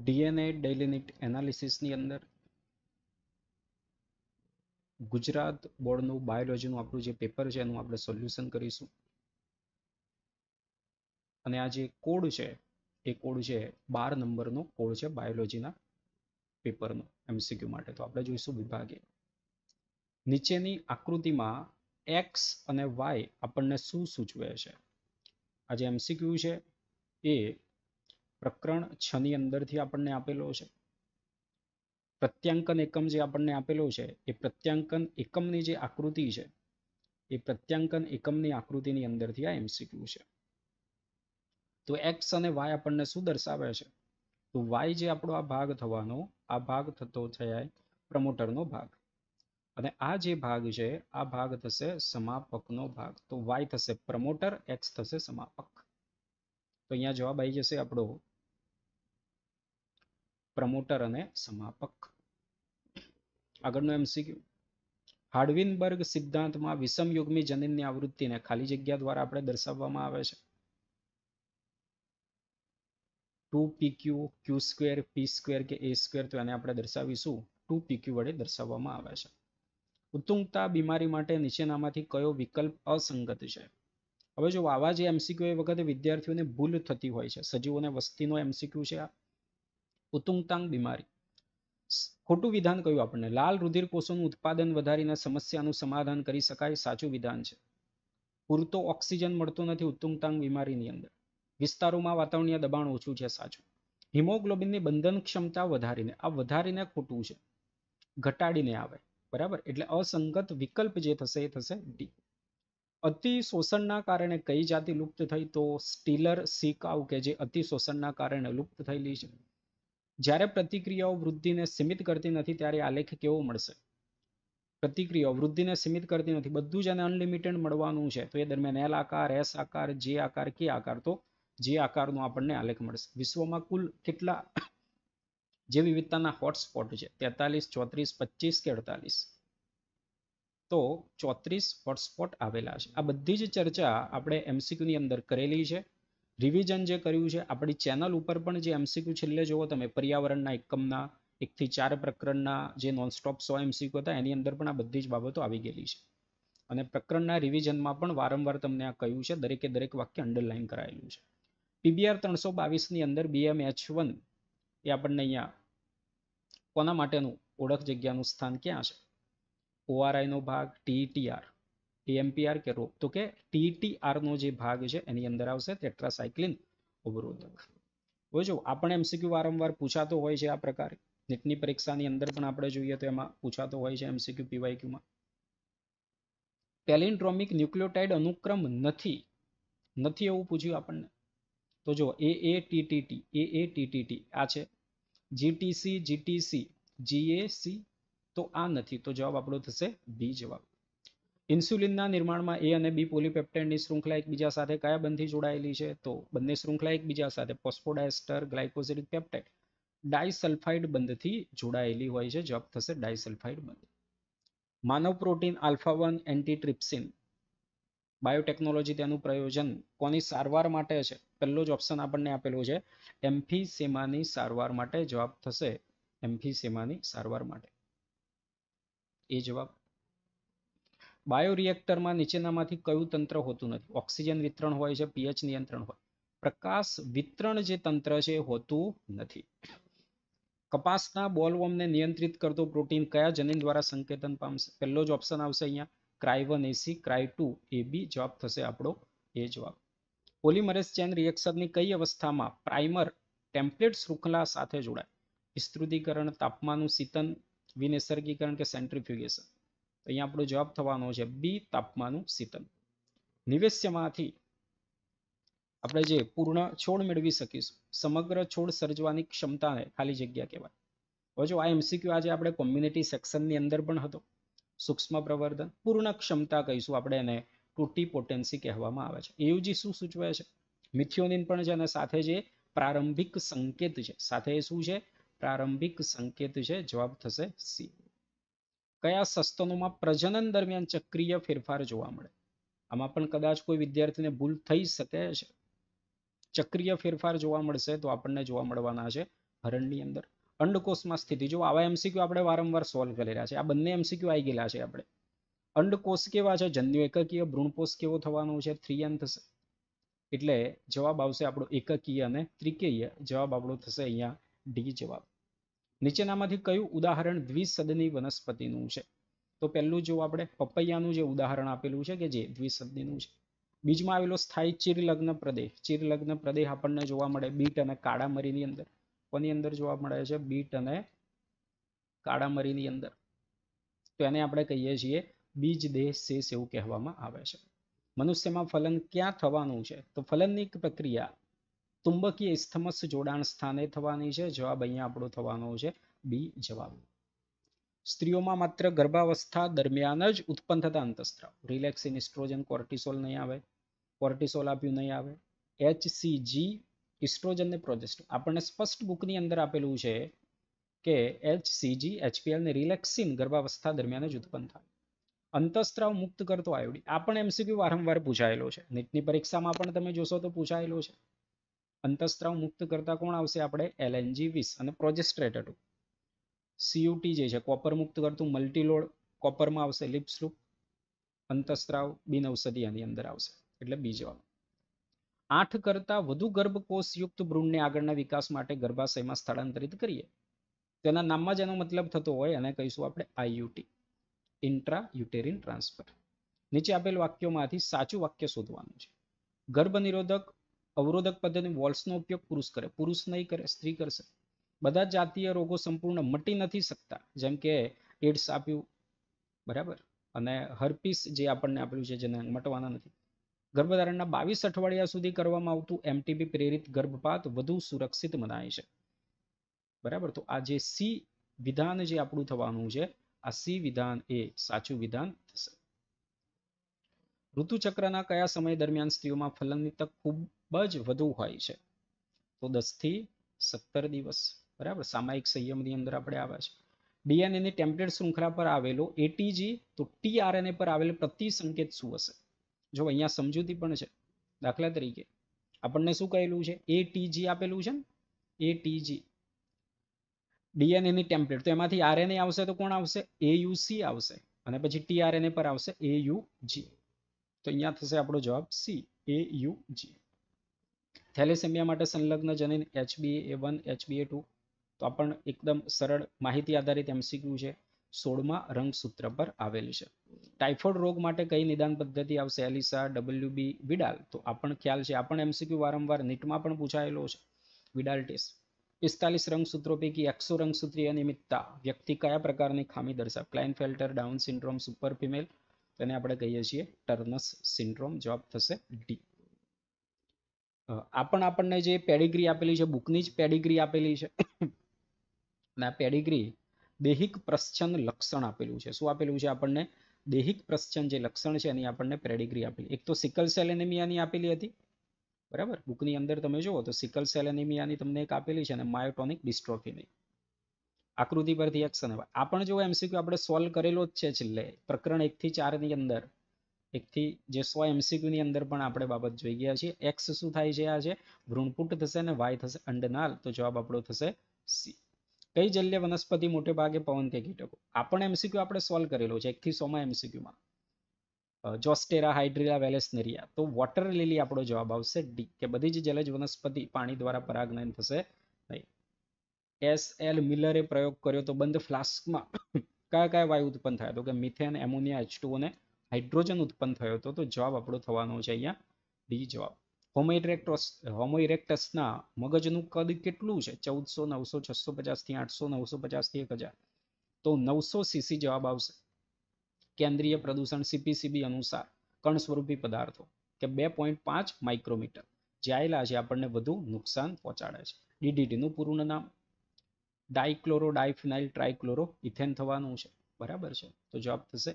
DNA ડેલિનિટ એનાલિસિસની અંદર ગુજરાત બોર્ડનું બાયોલોજીનું આપણું જે પેપર છે એનું આપણે સોલ્યુશન કરીશું અને આ જે કોડ છે એ કોડ છે બાર નંબરનો કોડ છે બાયોલોજીના પેપરનો એમસીક્યુ માટે તો આપણે જોઈશું વિભાગે નીચેની આકૃતિમાં એક્સ અને વાય આપણને શું સૂચવે છે આ જે એમસીક્યુ છે એ પ્રકરણ છની અંદરથી આપણને આપેલો છે પ્રત્યાંકન એકમ જે આપણને આપેલો છે એ પ્રત્યાંકન એકમની જે આકૃતિ છે એ પ્રત્યાંકન એકમની આકૃતિની અંદરથી આ એમસીક્યુ છે તો એક્સ અને વાય આપણને શું દર્શાવે છે તો વાય જે આપણો આ ભાગ થવાનો આ ભાગ થતો થયા પ્રમોટરનો ભાગ અને આ જે ભાગ છે આ ભાગ થશે સમાપકનો ભાગ તો વાય થશે પ્રમોટર એક્સ થશે સમાપક તો અહીંયા જવાબ આવી જશે આપણો પ્રમોટર અને સમાપક આગળનો એમસીક્યુ હાર્ડવિનબર્ગ સિદ્ધાંતમાં વિષમયુગમી જનીનની આવૃત્તિને ખાલી જગ્યા દ્વારા આપણે દર્શાવવામાં આવે છે two P Q Q square P square કે એ સ્ક્વેર તો એને આપણે દર્શાવીશું ટુ પીક્યુ વડે દર્શાવવામાં આવે છે ઉત્તુંગતા બીમારી માટે નીચેનામાંથી કયો વિકલ્પ અસંગત છે હવે જો આવા જે એમસીક્યુ એ વખતે વિદ્યાર્થીઓને ભૂલ થતી હોય છે સજીવોને વસ્તીનો એમસીક્યુ છે આ ઉતુંગતાંગ બીમારી ખોટું વિધાન કયું આપણને લાલ રુધિર કોષોનું ઉત્પાદન વધારીને સમસ્યાનું સમાધાન કરી શકાય સાચું વિધાન છે પૂરતો ઓક્સિજન મળતો નથી ઉત્તુંગતાંગ બીમારીની અંદર વિસ્તારોમાં વાતાવરણીય દબાણ ઓછું છે સાચું હિમોગ્લોબિનની બંધન ક્ષમતા વધારીને આ વધારીને ખોટું છે ઘટાડીને આવે બરાબર એટલે અસંગત વિકલ્પ જે થશે એ થશે ડી અતિ શોષણના કારણે કઈ જાતિ લુપ્ત થઈ તો સ્ટીલર સીકાઉ કે જે અતિ શોષણના કારણે લુપ્ત થયેલી છે જ્યારે પ્રતિક્રિયાઓ વૃદ્ધિને સીમિત કરતી નથી ત્યારે આલેખ કેવો મળશે પ્રતિક્રિયાઓ વૃદ્ધિને સીમિત કરતી નથી બધું જ એને અનલિમિટેડ મળવાનું છે તો એ દરમિયાન એલ આકાર એસ આકાર જે આકાર કે આકાર તો જે આકારનો આપણને આલેખ મળશે વિશ્વમાં કુલ કેટલા જે વિવિધતાના હોટસ્પોટ છે તેતાલીસ ચોત્રીસ પચીસ કે અડતાલીસ તો ચોત્રીસ હોટસ્પોટ આવેલા છે આ બધી જ ચર્ચા આપણે એમસીક્યુની અંદર કરેલી છે રિવિઝન જે કર્યું છે આપણી ચેનલ ઉપર પણ જે એમસીક્યુ છેલ્લે જુઓ તમે પર્યાવરણના એકમના એકથી ચાર પ્રકરણના જે નોનસ્ટોપ સો એમસીક્યુ હતા એની અંદર પણ આ બધી જ બાબતો આવી ગયેલી છે અને પ્રકરણના રિવિઝનમાં પણ વારંવાર તમને આ કહ્યું છે દરેકે દરેક વાક્ય અંડરલાઇન કરાયેલું છે પીબીઆર ત્રણસો બાવીસની અંદર બીએમ એચ વન એ આપણને અહીંયા કોના માટેનું ઓળખ જગ્યાનું સ્થાન ક્યાં છે ઓઆરઆઈનો ભાગ ટીટીઆર ટીએમપીઆર કે રોગ તો કે નો જે ભાગ છે એની અંદર આવશે ટેટ્રાસાયક્લિન અવરોધક હવે જો આપણે એમસીક્યુ વારંવાર પૂછાતો હોય છે આ પ્રકાર નીટની પરીક્ષાની અંદર પણ આપણે જોઈએ તો એમાં પૂછાતો હોય છે એમસીક્યુ પીવાયક્યુમાં પેલિન્ડ્રોમિક ન્યુક્લિયોટાઇડ અનુક્રમ નથી નથી એવું પૂછ્યું આપણને તો જો A A T T T A A T T T આ છે જીટીસી જીટીસી જીએસી તો આ નથી તો જવાબ આપણો થશે બી જવાબ ઇન્સ્યુલિનના નિર્માણમાં એ અને બી પોલીપેપ્ટાઇડની શૃંખલા એકબીજા સાથે કયા બંધથી જોડાયેલી છે તો બંને શૃંખલા એકબીજા સાથે ફોસ્ફોડાયસ્ટર ગ્લાયકોઝિડિક પેપ્ટાઇડ ડાયસલ્ફાઇડ બંધથી જોડાયેલી હોય છે જવાબ થશે ડાયસલ્ફાઇડ બંધ માનવ protein alpha one antitrypsin biotechnology તેનું પ્રયોજન કોની સારવાર માટે છે પહેલો જ ઓપ્શન આપણને આપેલો છે એમ્ફીસેમાની સારવાર માટે જવાબ થશે એમ્ફીસેમાની સારવાર માટે એ જવાબ બાયોરિએક્ટરમાં નીચેનામાંથી કયું તંત્ર હોતું નથી ઓક્સિજન વિતરણ હોય છે પીએચ નિયંત્રણ હોય પ્રકાશ વિતરણ જે તંત્ર છે હોતું નથી કપાસના બોલવોમને નિયંત્રિત કરતો પ્રોટીન કયા જનીન દ્વારા સંકેતન પામશે પહેલો જ ઓપ્શન આવશે અહીંયા cry one A C cry two A B જવાબ થશે આપણો એ જવાબ પોલિમરેસ ચેન રિએક્શનની કઈ અવસ્થામાં પ્રાઇમર ટેમ્પલેટ શૃંખલા સાથે જોડાય વિસ્તૃતિકરણ તાપમાનનું શીતન વિનિસર્ગીકરણ કે સેન્ટ્રીફ્યુગેશન અહીંયા આપણો જવાબ થવાનો છે બી તાપમાનું શીતન નિવેશ્યમાંથી આપણે જે પૂર્ણ છોડ મેળવી શકીશું સમગ્ર છોડ સર્જવાની ક્ષમતાને ખાલી જગ્યા કહેવાય હવે જો આ એમસીક્યુ આજે આપણે કોમ્યુનિટી સેક્શનની અંદર પણ હતો સૂક્ષ્મ પ્રવર્ધન પૂર્ણ ક્ષમતા કહીશું આપણે એને તૂટી પોટેન્સી કહેવામાં આવે છે એવું એયુજી શું સૂચવે છે મિથિયોનિન પણ છે અને સાથે જે પ્રારંભિક સંકેત છે સાથે શું છે પ્રારંભિક સંકેત છે જવાબ થશે સી કયા સસ્તનોમાં પ્રજનન દરમિયાન ચક્રીય ફેરફાર જોવા મળે આમાં પણ કદાચ કોઈ વિદ્યાર્થીને ભૂલ થઈ શકે છે ચક્રીય ફેરફાર જોવા મળશે તો આપણને જોવા મળવાના છે હરણની અંદર અંડકોષમાં સ્થિતિ જો આવા એમસીક્યુ આપણે વારંવાર સોલ્વ કરી રહ્યા છે આ બંને એમસીક્યુ આવી ગયેલા છે આપણે અંડકોષ કેવા છે જન્યુ એકકીય ભ્રૂણકોષ કેવો થવાનો છે થ્રી એન થશે એટલે જવાબ આવશે આપણો એકકીય અને ત્રિકેય જવાબ આપણો થશે અહીંયા ડી જવાબ નીચેનામાંથી કયું ઉદાહરણ દ્વિસદની વનસ્પતિનું છે તો પહેલું જો આપણે પપૈયાનું જે ઉદાહરણ આપેલું છે કે જે દ્વિસદનીનું છે બીજમાં આવેલો સ્થાયી ચિરલગ્ન પ્રદેહ ચિરલગ્ન પ્રદેહ આપણને જોવા મળે બીટ અને કાળામરીની મરીની અંદર કોની અંદર જોવા મળે છે બીટ અને કાળામરીની અંદર તો એને આપણે કહીએ છીએ બીજ દેહ શેષ એવું કહેવામાં આવે છે મનુષ્યમાં ફલન ક્યાં થવાનું છે તો ફલનની પ્રક્રિયા તુંબકીય ઇસ્થમસ જોડાણ સ્થાને થવાની છે જવાબ અહીંયા આપણો થવાનો છે બી જવાબ સ્ત્રીઓમાં માત્ર ગર્ભાવસ્થા દરમિયાન જ ઉત્પન્ન થતા અંતસ્ત્રાવ રિલેક્સિન ઇસ્ટ્રોજન કોર્ટિસોલ નહીં આવે કોર્ટિસોલ આપ્યું નહીં આવે એચસીજી ઇસ્ટ્રોજન ને પ્રોજેસ્ટ આપણને સ્પષ્ટ બુકની અંદર આપેલું છે કે એચસીજી એચપીએલ ને રિલેક્સિન ગર્ભાવસ્થા દરમિયાન જ ઉત્પન્ન થાય અંતસ્ત્રાવ મુક્ત કરતો આયોડી આ પણ એમસીક્યુ વારંવાર પૂછાયેલો છે નીટની પરીક્ષામાં પણ તમે જોશો તો પૂછાયેલો છે અંતઃસ્ત્રાવ મુક્ત કરતા કોણ આવશે આપણે એલએનજી વીસ અને પ્રોજેસ્ટ્રેટ હતું સીયુટી જે છે કોપર મુક્ત કરતું મલ્ટીલોડ કોપરમાં આવશે લિપ્સલુપ અંતઃસ્ત્રાવ ઔષધિયાની અંદર આવશે એટલે બી આઠ કરતાં વધુ ગર્ભકોષયુક્ત ભ્રૂણને આગળના વિકાસ માટે ગર્ભાશયમાં સ્થળાંતરિત કરીએ તેના નામમાં જેનો મતલબ થતો હોય એને કહીશું આપણે આઈયુટી ઇન્ટ્રા યુટેરિન ટ્રાન્સફર નીચે આપેલ વાક્યોમાંથી સાચું વાક્ય શોધવાનું છે ગર્ભનિરોધક અવરોધક પદ્ધતિ વોલ્સનો ઉપયોગ પુરુષ કરે પુરુષ નહીં કરે સ્ત્રી કરશે બધા જાતીય રોગો સંપૂર્ણ મટી નથી શકતા જેમ કે એડ્સ આપ્યું બરાબર અને હર્પીસ જે આપણને આપ્યું છે જેને મટવાના નથી ગર્ભધારણના બાવીસ અઠવાડિયા સુધી કરવામાં આવતું એમટીબી પ્રેરિત ગર્ભપાત વધુ સુરક્ષિત મનાય છે બરાબર તો આ જે સી વિધાન જે આપણું થવાનું છે આ સી વિધાન એ સાચું વિધાન થશે ઋતુચક્રના કયા સમય દરમિયાન સ્ત્રીઓમાં ફલનની તક ખૂબ જ વધુ હોય છે તો દસથી સત્તર દિવસ બરાબર સામાયિક સંયમની અંદર આપણે આવે છે ડીએનએની ટેમ્પલેટ શૃંખલા પર આવેલો એટીજી તો ટીઆરએનએ પર આવેલ પ્રતિસંકેત શું હશે જો અહીંયા સમજૂતી પણ છે દાખલા તરીકે આપણને શું કહેલું છે એટીજી આપેલું છે ને એટીજી ડીએનએની ટેમ્પલેટ તો એમાંથી આરએનએ આવશે તો કોણ આવશે એયુસી આવશે અને પછી ટીઆરએનએ પર આવશે એયુજી તો અહીંયા થશે આપણો જવાબ સી એયુજી થેલેસેમિયા માટે સંલગ્ન જનીન એચબીએ એ વન એચબીએ ટુ તો આ પણ એકદમ સરળ માહિતી આધારિત એમસીક્યુ છે સોળમાં રંગસૂત્ર પર આવેલી છે ટાઇફોઇડ રોગ માટે કઈ નિદાન પદ્ધતિ આવશે એલિસા ડબલ્યુ બી વિડાલ તો આ પણ ખ્યાલ છે આ પણ એમસીક્યુ વારંવાર નીટમાં પણ પૂછાયેલો છે વિડાલ ટેસ્ટ પિસ્તાલીસ રંગસૂત્રો પૈકી એકસો રંગસૂત્રી અનિયમિતતા વ્યક્તિ કયા પ્રકારની ખામી દર્શાવે Klinefelter Down syndrome super female તેને આપણે કહીએ છીએ ટર્નસ સિન્ડ્રોમ જવાબ થશે ડી આ પણ આપણને જે પેડિગ્રી આપેલી છે બુકની જ પેડિગ્રી આપેલી છે અને આ પેડિગ્રી દેહિક પ્રશ્ચન લક્ષણ આપેલું છે શું આપેલું છે આપણને દેહિક પ્રશ્ન જે લક્ષણ છે એની આપણને પેડિગ્રી આપેલી એક તો સિકલ સેલ આપેલી હતી બરાબર બુકની અંદર તમે જુઓ તો સિકલ સેલ તમને એક આપેલી છે અને માયોટોનિક ડિસ્ટ્રોફીની આકૃતિ પરથી એક્શન આ પણ જો એમસીક્યુ આપણે સોલ્વ કરેલો જ છે છેલ્લે પ્રકરણ એકથી ચારની અંદર એકથી જે સો એમસીક્યુની અંદર પણ આપણે બાબત જોઈ ગયા છીએ એક્સ શું થાય છે આ છે ભ્રૂણપુટ થશે અને વાય થશે અંડનાલ તો જવાબ આપણો થશે સી કઈ જલ્ય વનસ્પતિ મોટે ભાગે પવન કે કીટકો આ પણ એમસીક્યુ આપણે સોલ્વ કરેલો છે એકથી સોમાં એમસીક્યુમાં જોસ્ટેરા હાઇડ્રિલા વેલેસનેરિયા તો વોટર લીલી આપણો જવાબ આવશે ડી કે બધી જ જલજ વનસ્પતિ પાણી દ્વારા પરાગનયન થશે નહીં એસ એલ મિલરે પ્રયોગ કર્યો તો બંધ ફ્લાસ્કમાં કયા કયા વાયુ ઉત્પન્ન થાય તો કે મિથેન એમોનિયા એચ અને હાઇડ્રોજન ઉત્પન્ન થયો હતો તો જવાબ આપણો થવાનો છે અહીંયા ડી જવાબ હોમો ઇરેક્ટોસ હોમો ઇરેક્ટસના મગજનું કદ કેટલું છે ચૌદસો નવસો છસો પચાસથી આઠસો નવસો પચાસથી એક હજાર તો નવસો સીસી જવાબ આવશે કેન્દ્રીય પ્રદૂષણ સીપીસીબી અનુસાર કણ સ્વરૂપી પદાર્થો કે બે પોઈન્ટ પાંચ માઇક્રોમીટર જાયલા છે આપણને વધુ નુકસાન પહોંચાડે છે ડીડીટીનું પૂર્ણ નામ ડાયક્લોરો ડાયફિનાઇલ ટ્રાયક્લોરો ઇથેન થવાનું છે બરાબર છે તો જવાબ થશે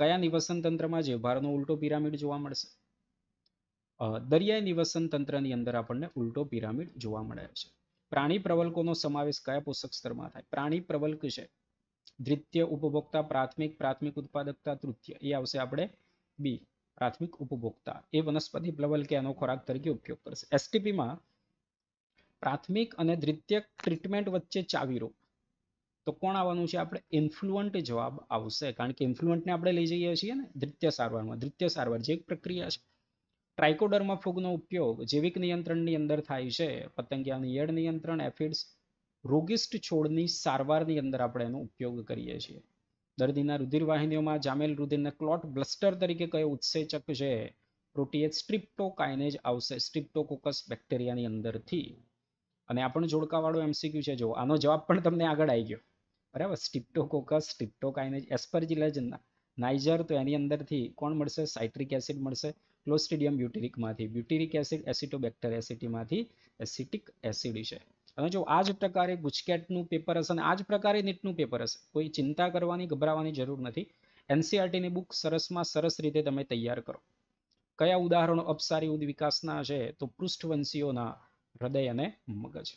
કયા નિવસન તંત્રમાં જે ઉલટો પિરામિડ જોવા મળશે દરિયાઈ નિવસન તંત્રની અંદર આપણને ઉલટો પિરામિડ જોવા મળે છે પ્રાણી પ્રવલ્કોનો સમાવેશ કયા પોષક સ્તરમાં થાય પ્રાણી પ્રવલ્ક છે દ્વિતીય ઉપભોક્તા પ્રાથમિક પ્રાથમિક ઉત્પાદકતા તૃતીય એ આવશે આપણે બી પ્રાથમિક ઉપભોક્તા એ વનસ્પતિ પ્લવલ કે એનો ખોરાક તરીકે ઉપયોગ કરશે એસટીપીમાં પ્રાથમિક અને દ્વિતીય ટ્રીટમેન્ટ વચ્ચે ચાવીરો તો કોણ આવવાનું છે આપણે ઇન્ફ્લુઅન્ટ જવાબ આવશે કારણ કે ઇન્ફ્લુઅન્ટને આપણે લઈ જઈએ છીએ ને ધૃત્ય સારવારમાં ધૃત્ય સારવાર જે એક પ્રક્રિયા છે ટ્રાઇકોડરમાં ફૂગનો ઉપયોગ જૈવિક નિયંત્રણની અંદર થાય છે પતંગિયાની યડ નિયંત્રણ એફિડ્સ રોગિસ્ટ છોડની સારવારની અંદર આપણે એનો ઉપયોગ કરીએ છીએ દર્દીના રુધિરવાહિનીઓમાં જામેલ રુધિરના ક્લોટ બ્લસ્ટર તરીકે કયો ઉત્સેચક છે પ્રોટીએજ સ્ટ્રિપ્ટોકાઇનેજ આવશે સ્ટ્રિપ્ટોકોકસ બેક્ટેરિયાની અંદરથી અને આ પણ જોડકાવાળો એમસીક્યુ છે જો આનો જવાબ પણ તમને આગળ આવી ગયો બરાબર સ્ટિપ્ટોકોકસ સ્ટિપ્ટોકાઇનેજ એસ્પરજિલેજ નાઇઝર તો એની અંદરથી કોણ મળશે સાઇટ્રિક એસિડ મળશે ક્લોસ્ટિડિયમ બ્યુટિરિકમાંથી બ્યુટિરિક એસિડ એસિટોબેક્ટર એસિટીમાંથી એસિટિક એસિડ છે હવે જો આ જ પ્રકારે ગુજકેટનું પેપર હશે અને આ જ પ્રકારે નીટનું પેપર હશે કોઈ ચિંતા કરવાની ગભરાવાની જરૂર નથી એનસીઆરટીની e બુક સરસમાં સરસ રીતે તમે તૈયાર કરો કયા ઉદાહરણો અપસારી વિકાસના છે તો પૃષ્ઠવંશીઓના હૃદય અને મગજ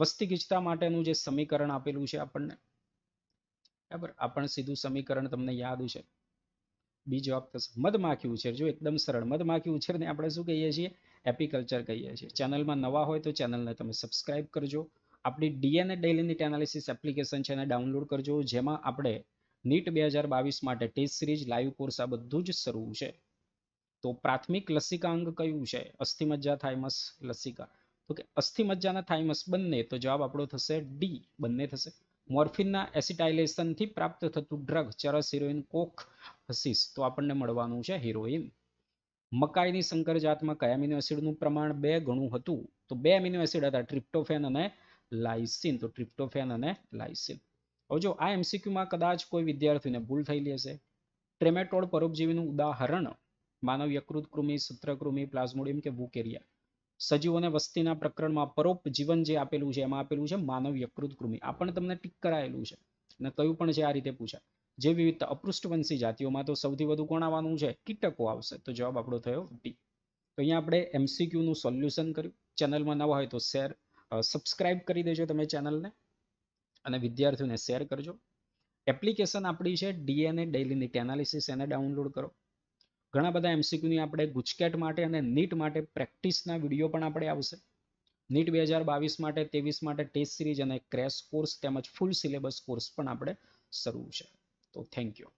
વસ્તી ગીચતા માટેનું જે સમીકરણ આપેલું છે આપણને બરાબર આ પણ સીધું સમીકરણ તમને યાદ છે બીજો જવાબ મધમાખી ઉછેર જો એકદમ સરળ મધમાખી ઉછેરને આપણે શું કહીએ છીએ એપિકલ્ચર કહીએ છીએ ચેનલમાં નવા હોય તો ચેનલને તમે સબસ્ક્રાઇબ કરજો આપણી DNA daily NEET analysis application છે એને ડાઉનલોડ કરજો જેમાં આપણે નીટ બે હજાર બાવીસ માટે ટેસ્ટ સિરીઝ લાઈવ કોર્સ આ બધું જ શરૂ છે તો પ્રાથમિક લસિકાંગ કયું છે અસ્થિમજ્જા થાઇમસ લસિકા તો કે અસ્થિમજ્જાના થાઇમસ બંને તો જવાબ આપણો થશે ડી બંને થશે મોર્ફિનના એસિટાઇલેશનથી પ્રાપ્ત થતું ડ્રગ ચરસ હિરોઇન કોક હસીસ તો આપણને મળવાનું છે હિરોઇન મકાઈની સંકર જાતમાં કયા એમિનો એસિડનું પ્રમાણ બે ગણું હતું તો બે એમિનો એસિડ હતા ટ્રિપ્ટોફેન અને લાઇસિન તો ટ્રિપ્ટોફેન અને લાઇસિન હવે જો આ એમસીક્યુમાં કદાચ કોઈ વિદ્યાર્થીને ભૂલ થઈ હશે ટ્રેમેટોડ પરોપજીવીનું ઉદાહરણ માનવ યકૃત કૃમિ સૂત્રકૃમિ પ્લાઝ્મોડિયમ કે વુકેરિયા સજીવોને વસ્તીના પ્રકરણમાં પરોપ જીવન જે આપેલું છે એમાં આપેલું છે માનવ યકૃત કૃમિ આ પણ તમને ટીક કરાયેલું છે અને કયું પણ છે આ રીતે પૂછાય જે વિવિધ અપૃષ્ઠવંશી જાતિઓમાં તો સૌથી વધુ કોણ આવવાનું છે કીટકો આવશે તો જવાબ આપણો થયો ડી તો અહીંયા આપણે એમસીક્યુનું સોલ્યુશન કર્યું ચેનલમાં નવા હોય તો શેર સબસ્ક્રાઇબ કરી દેજો તમે ચેનલને અને વિદ્યાર્થીઓને શેર કરજો એપ્લિકેશન આપણી છે ડીએનએ ડેઇલી નીટ એનાલિસિસ એને ડાઉનલોડ કરો ઘણા બધા એમસીક્યુની આપણે ગુજકેટ માટે અને નીટ માટે પ્રેક્ટિસના વિડીયો પણ આપણે આવશે નીટ બે હજાર બાવીસ માટે ત્રેવીસ માટે ટેસ્ટ સિરીઝ અને ક્રેશ કોર્સ તેમજ ફૂલ સિલેબસ કોર્સ પણ આપણે શરૂ છે તો થેન્ક યુ